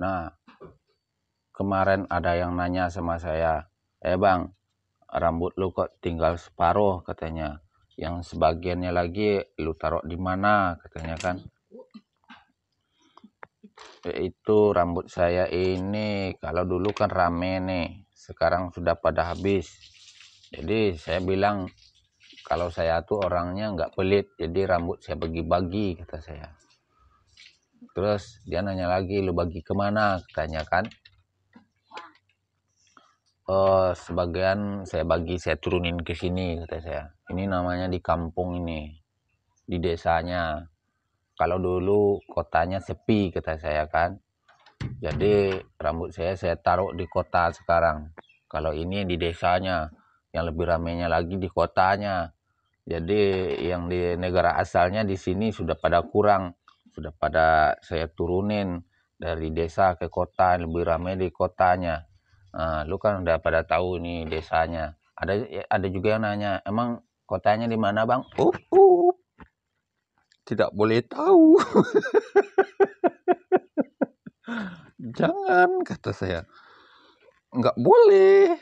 Nah, kemarin ada yang nanya sama saya, eh bang, rambut lu kok tinggal separuh katanya. Yang sebagiannya lagi lu taruh di mana katanya kan. Eh, itu rambut saya ini, kalau dulu kan rame nih, sekarang sudah pada habis. Jadi saya bilang, kalau saya tuh orangnya nggak pelit, jadi rambut saya bagi-bagi kata saya terus dia nanya lagi lu bagi kemana katanya kan uh, sebagian saya bagi saya turunin ke sini kata saya ini namanya di kampung ini di desanya kalau dulu kotanya sepi kata saya kan jadi rambut saya saya taruh di kota sekarang kalau ini di desanya yang lebih ramenya lagi di kotanya jadi yang di negara asalnya di sini sudah pada kurang sudah pada saya turunin dari desa ke kota lebih ramai di kotanya nah, lu kan udah pada tahu nih desanya ada ada juga yang nanya emang kotanya di mana bang uh, uh. tidak boleh tahu jangan kata saya nggak boleh